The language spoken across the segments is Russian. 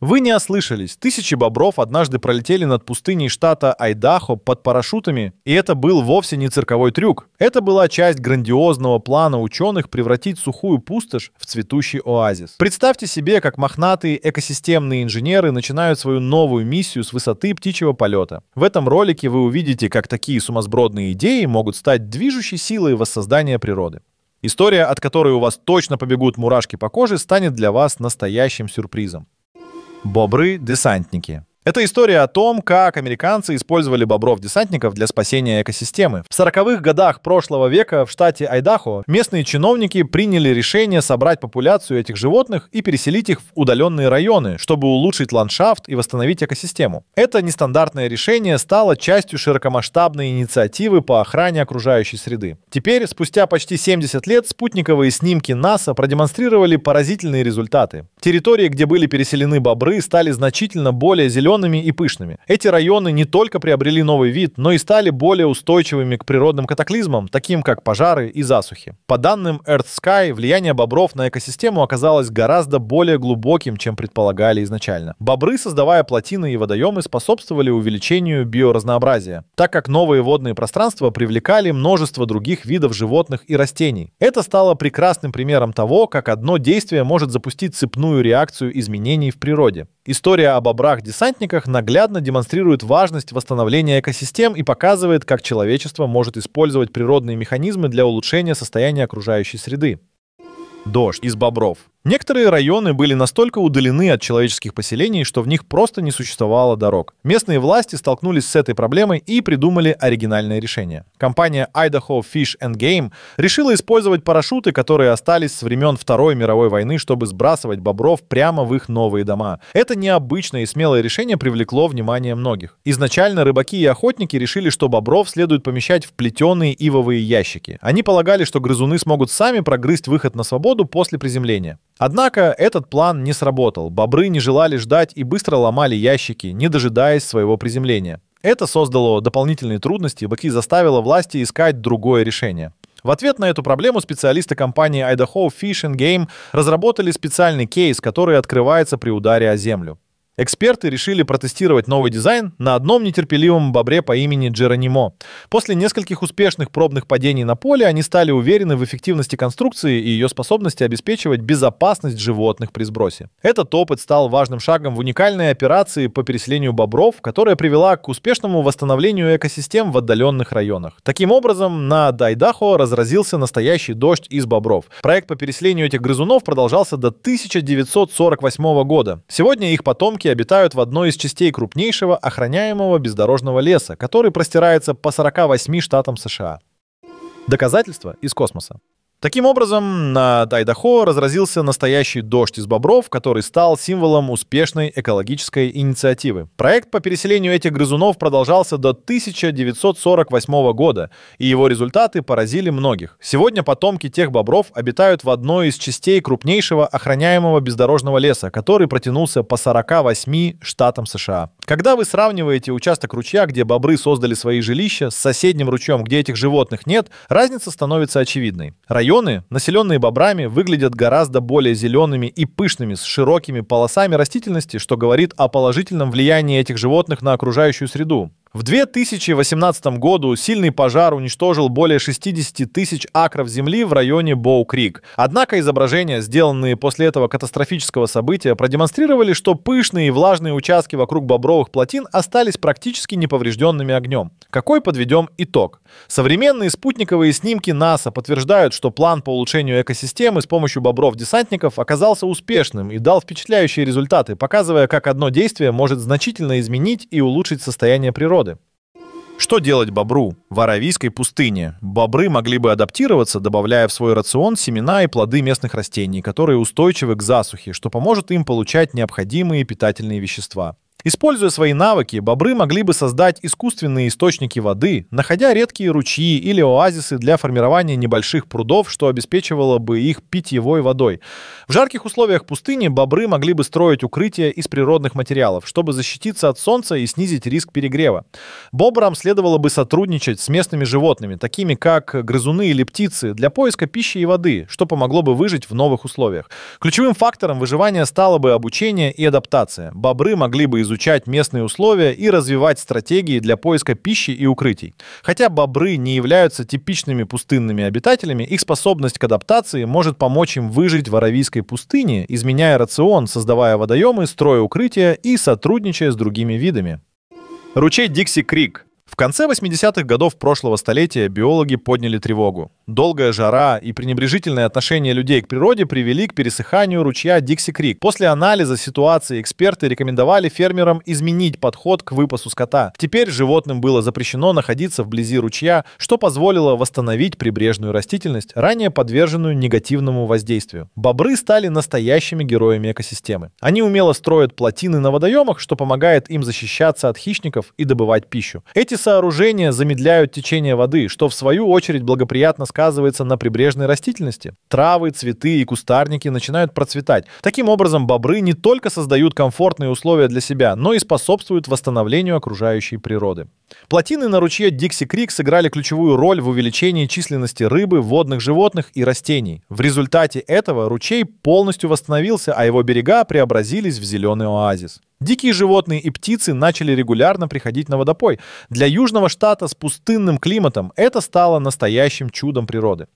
Вы не ослышались. Тысячи бобров однажды пролетели над пустыней штата Айдахо под парашютами, и это был вовсе не цирковой трюк. Это была часть грандиозного плана ученых превратить сухую пустошь в цветущий оазис. Представьте себе, как мохнатые экосистемные инженеры начинают свою новую миссию с высоты птичьего полета. В этом ролике вы увидите, как такие сумасбродные идеи могут стать движущей силой воссоздания природы. История, от которой у вас точно побегут мурашки по коже, станет для вас настоящим сюрпризом. Бобры-десантники. Это история о том, как американцы использовали бобров-десантников для спасения экосистемы. В 40-х годах прошлого века в штате Айдахо местные чиновники приняли решение собрать популяцию этих животных и переселить их в удаленные районы, чтобы улучшить ландшафт и восстановить экосистему. Это нестандартное решение стало частью широкомасштабной инициативы по охране окружающей среды. Теперь, спустя почти 70 лет, спутниковые снимки НАСА продемонстрировали поразительные результаты. Территории, где были переселены бобры, стали значительно более зелеными зелеными и пышными. Эти районы не только приобрели новый вид, но и стали более устойчивыми к природным катаклизмам, таким как пожары и засухи. По данным Earth Sky, влияние бобров на экосистему оказалось гораздо более глубоким, чем предполагали изначально. Бобры, создавая плотины и водоемы, способствовали увеличению биоразнообразия, так как новые водные пространства привлекали множество других видов животных и растений. Это стало прекрасным примером того, как одно действие может запустить цепную реакцию изменений в природе. История о бобрах-десантниках папоротниках наглядно демонстрирует важность восстановления экосистем и показывает, как человечество может использовать природные механизмы для улучшения состояния окружающей среды. Дождь из бобров. Некоторые районы были настолько удалены от человеческих поселений, что в них просто не существовало дорог. Местные власти столкнулись с этой проблемой и придумали оригинальное решение. Компания Idaho Fish and Game решила использовать парашюты, которые остались с времен Второй мировой войны, чтобы сбрасывать бобров прямо в их новые дома. Это необычное и смелое решение привлекло внимание многих. Изначально рыбаки и охотники решили, что бобров следует помещать в плетеные ивовые ящики. Они полагали, что грызуны смогут сами прогрызть выход на свободу после приземления. Однако этот план не сработал. Бобры не желали ждать и быстро ломали ящики, не дожидаясь своего приземления. Это создало дополнительные трудности и баки заставило власти искать другое решение. В ответ на эту проблему специалисты компании Idaho Fish and Game разработали специальный кейс, который открывается при ударе о землю. Эксперты решили протестировать новый дизайн на одном нетерпеливом бобре по имени Джеронимо. После нескольких успешных пробных падений на поле они стали уверены в эффективности конструкции и ее способности обеспечивать безопасность животных при сбросе. Этот опыт стал важным шагом в уникальной операции по переселению бобров, которая привела к успешному восстановлению экосистем в отдаленных районах. Таким образом, на Дайдахо разразился настоящий дождь из бобров. Проект по переселению этих грызунов продолжался до 1948 года. Сегодня их потомки собаки обитают в одной из частей крупнейшего охраняемого бездорожного леса, который простирается по 48 штатам США. Доказательства из космоса. Таким образом, на Дайдахо разразился настоящий дождь из бобров, который стал символом успешной экологической инициативы. Проект по переселению этих грызунов продолжался до 1948 года, и его результаты поразили многих. Сегодня потомки тех бобров обитают в одной из частей крупнейшего охраняемого бездорожного леса, который протянулся по 48 штатам США. Когда вы сравниваете участок ручья, где бобры создали свои жилища, с соседним ручьем, где этих животных нет, разница становится очевидной. Районы, населенные бобрами, выглядят гораздо более зелеными и пышными, с широкими полосами растительности, что говорит о положительном влиянии этих животных на окружающую среду. В 2018 году сильный пожар уничтожил более 60 тысяч акров земли в районе Боу-Крик. Однако изображения, сделанные после этого катастрофического события, продемонстрировали, что пышные и влажные участки вокруг бобровых плотин остались практически неповрежденными огнем. Какой подведем итог? Современные спутниковые снимки НАСА подтверждают, что план по улучшению экосистемы с помощью бобров-десантников оказался успешным и дал впечатляющие результаты, показывая, как одно действие может значительно изменить и улучшить состояние природы. Что делать бобру в Аравийской пустыне? Бобры могли бы адаптироваться, добавляя в свой рацион семена и плоды местных растений, которые устойчивы к засухе, что поможет им получать необходимые питательные вещества. Используя свои навыки, бобры могли бы создать искусственные источники воды, находя редкие ручьи или оазисы для формирования небольших прудов, что обеспечивало бы их питьевой водой. В жарких условиях пустыни бобры могли бы строить укрытия из природных материалов, чтобы защититься от солнца и снизить риск перегрева. Бобрам следовало бы сотрудничать с местными животными, такими как грызуны или птицы, для поиска пищи и воды, что помогло бы выжить в новых условиях. Ключевым фактором выживания стало бы обучение и адаптация. Бобры могли бы изучать изучать местные условия и развивать стратегии для поиска пищи и укрытий. Хотя бобры не являются типичными пустынными обитателями, их способность к адаптации может помочь им выжить в Аравийской пустыне, изменяя рацион, создавая водоемы, строя укрытия и сотрудничая с другими видами. Ручей Дикси Крик в конце 80-х годов прошлого столетия биологи подняли тревогу. Долгая жара и пренебрежительное отношение людей к природе привели к пересыханию ручья Дикси-Крик. После анализа ситуации эксперты рекомендовали фермерам изменить подход к выпасу скота. Теперь животным было запрещено находиться вблизи ручья, что позволило восстановить прибрежную растительность, ранее подверженную негативному воздействию. Бобры стали настоящими героями экосистемы. Они умело строят плотины на водоемах, что помогает им защищаться от хищников и добывать пищу. Эти сооружения замедляют течение воды, что в свою очередь благоприятно сказывается на прибрежной растительности. Травы, цветы и кустарники начинают процветать. Таким образом, бобры не только создают комфортные условия для себя, но и способствуют восстановлению окружающей природы. Плотины на ручье Дикси Крик сыграли ключевую роль в увеличении численности рыбы, водных животных и растений. В результате этого ручей полностью восстановился, а его берега преобразились в зеленый оазис. Дикие животные и птицы начали регулярно приходить на водопой. Для южного штата с пустынным климатом это стало настоящим чудом природы.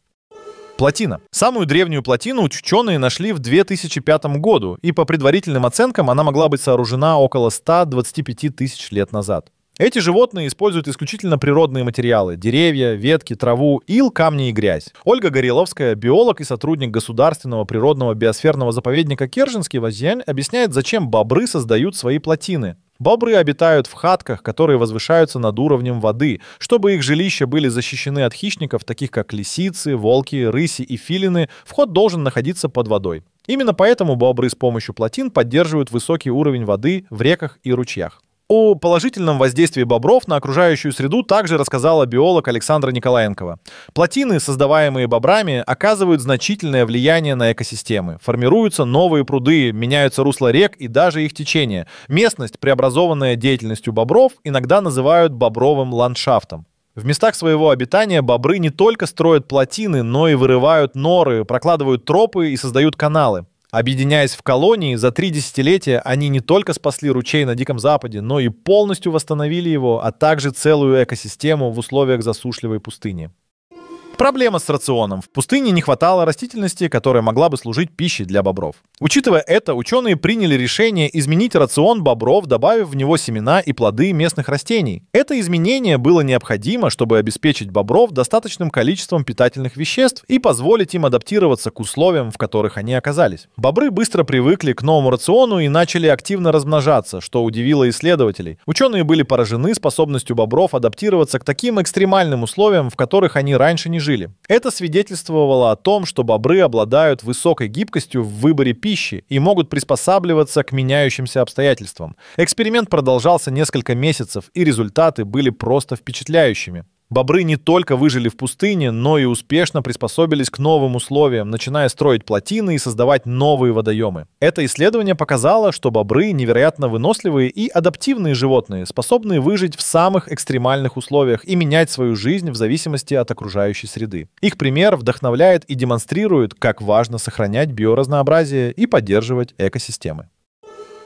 Плотина. Самую древнюю плотину ученые нашли в 2005 году, и по предварительным оценкам она могла быть сооружена около 125 тысяч лет назад. Эти животные используют исключительно природные материалы – деревья, ветки, траву, ил, камни и грязь. Ольга Гореловская, биолог и сотрудник Государственного природного биосферного заповедника Керженский Вазьянь, объясняет, зачем бобры создают свои плотины. Бобры обитают в хатках, которые возвышаются над уровнем воды, чтобы их жилища были защищены от хищников, таких как лисицы, волки, рыси и филины, вход должен находиться под водой. Именно поэтому бобры с помощью плотин поддерживают высокий уровень воды в реках и ручьях. О положительном воздействии бобров на окружающую среду также рассказала биолог Александра Николаенкова. Плотины, создаваемые бобрами, оказывают значительное влияние на экосистемы. Формируются новые пруды, меняются русла рек и даже их течение. Местность, преобразованная деятельностью бобров, иногда называют бобровым ландшафтом. В местах своего обитания бобры не только строят плотины, но и вырывают норы, прокладывают тропы и создают каналы. Объединяясь в колонии, за три десятилетия они не только спасли ручей на Диком Западе, но и полностью восстановили его, а также целую экосистему в условиях засушливой пустыни. Проблема с рационом. В пустыне не хватало растительности, которая могла бы служить пищей для бобров. Учитывая это, ученые приняли решение изменить рацион бобров, добавив в него семена и плоды местных растений. Это изменение было необходимо, чтобы обеспечить бобров достаточным количеством питательных веществ и позволить им адаптироваться к условиям, в которых они оказались. Бобры быстро привыкли к новому рациону и начали активно размножаться, что удивило исследователей. Ученые были поражены способностью бобров адаптироваться к таким экстремальным условиям, в которых они раньше не жили жили. Это свидетельствовало о том, что бобры обладают высокой гибкостью в выборе пищи и могут приспосабливаться к меняющимся обстоятельствам. Эксперимент продолжался несколько месяцев, и результаты были просто впечатляющими. Бобры не только выжили в пустыне, но и успешно приспособились к новым условиям, начиная строить плотины и создавать новые водоемы. Это исследование показало, что бобры невероятно выносливые и адаптивные животные, способные выжить в самых экстремальных условиях и менять свою жизнь в зависимости от окружающей среды. Их пример вдохновляет и демонстрирует, как важно сохранять биоразнообразие и поддерживать экосистемы.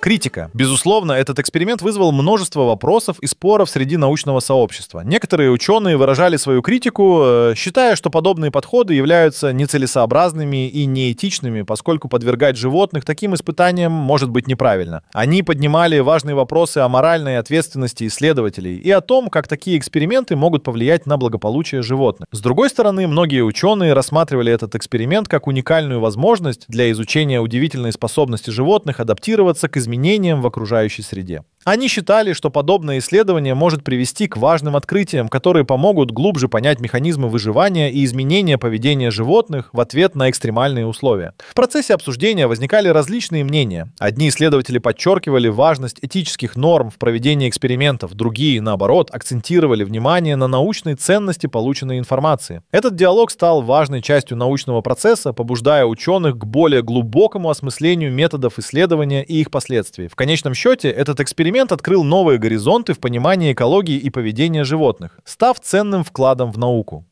Критика. Безусловно, этот эксперимент вызвал множество вопросов и споров среди научного сообщества. Некоторые ученые выражали свою критику, э, считая, что подобные подходы являются нецелесообразными и неэтичными, поскольку подвергать животных таким испытаниям может быть неправильно. Они поднимали важные вопросы о моральной ответственности исследователей и о том, как такие эксперименты могут повлиять на благополучие животных. С другой стороны, многие ученые рассматривали этот эксперимент как уникальную возможность для изучения удивительной способности животных адаптироваться к изменениям изменениям в окружающей среде. Они считали, что подобное исследование может привести к важным открытиям, которые помогут глубже понять механизмы выживания и изменения поведения животных в ответ на экстремальные условия. В процессе обсуждения возникали различные мнения. Одни исследователи подчеркивали важность этических норм в проведении экспериментов, другие, наоборот, акцентировали внимание на научной ценности полученной информации. Этот диалог стал важной частью научного процесса, побуждая ученых к более глубокому осмыслению методов исследования и их последствий. В конечном счете, этот эксперимент Эксперимент открыл новые горизонты в понимании экологии и поведения животных, став ценным вкладом в науку.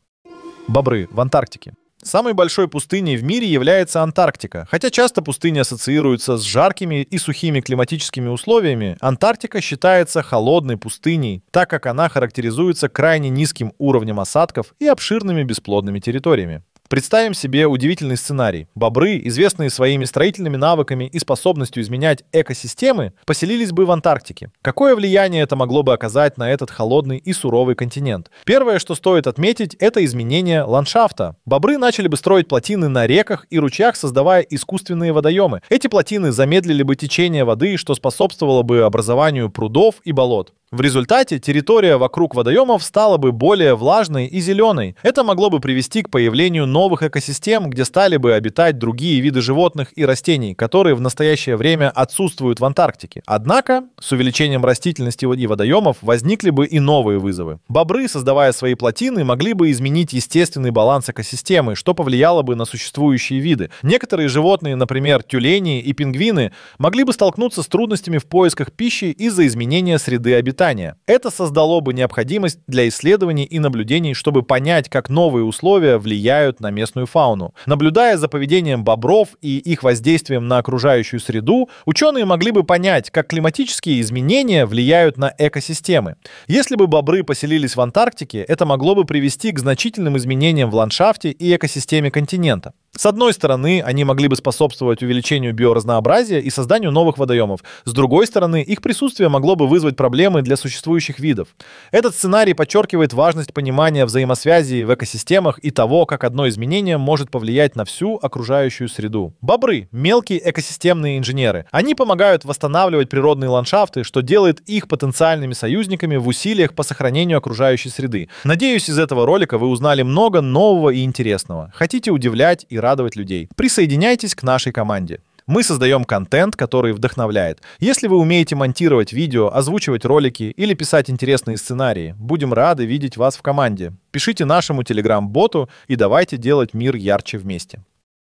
Бобры в Антарктике. Самой большой пустыней в мире является Антарктика. Хотя часто пустыни ассоциируются с жаркими и сухими климатическими условиями, Антарктика считается холодной пустыней, так как она характеризуется крайне низким уровнем осадков и обширными бесплодными территориями. Представим себе удивительный сценарий. Бобры, известные своими строительными навыками и способностью изменять экосистемы, поселились бы в Антарктике. Какое влияние это могло бы оказать на этот холодный и суровый континент? Первое, что стоит отметить, это изменение ландшафта. Бобры начали бы строить плотины на реках и ручьях, создавая искусственные водоемы. Эти плотины замедлили бы течение воды, что способствовало бы образованию прудов и болот. В результате территория вокруг водоемов стала бы более влажной и зеленой. Это могло бы привести к появлению новых экосистем, где стали бы обитать другие виды животных и растений, которые в настоящее время отсутствуют в Антарктике. Однако, с увеличением растительности и водоемов возникли бы и новые вызовы. Бобры, создавая свои плотины, могли бы изменить естественный баланс экосистемы, что повлияло бы на существующие виды. Некоторые животные, например, тюлени и пингвины, могли бы столкнуться с трудностями в поисках пищи из-за изменения среды обитания питания. Это создало бы необходимость для исследований и наблюдений, чтобы понять, как новые условия влияют на местную фауну. Наблюдая за поведением бобров и их воздействием на окружающую среду, ученые могли бы понять, как климатические изменения влияют на экосистемы. Если бы бобры поселились в Антарктике, это могло бы привести к значительным изменениям в ландшафте и экосистеме континента. С одной стороны, они могли бы способствовать увеличению биоразнообразия и созданию новых водоемов. С другой стороны, их присутствие могло бы вызвать проблемы для для существующих видов. Этот сценарий подчеркивает важность понимания взаимосвязи в экосистемах и того, как одно изменение может повлиять на всю окружающую среду. Бобры – мелкие экосистемные инженеры. Они помогают восстанавливать природные ландшафты, что делает их потенциальными союзниками в усилиях по сохранению окружающей среды. Надеюсь, из этого ролика вы узнали много нового и интересного. Хотите удивлять и радовать людей? Присоединяйтесь к нашей команде. Мы создаем контент, который вдохновляет. Если вы умеете монтировать видео, озвучивать ролики или писать интересные сценарии, будем рады видеть вас в команде. Пишите нашему телеграм-боту и давайте делать мир ярче вместе.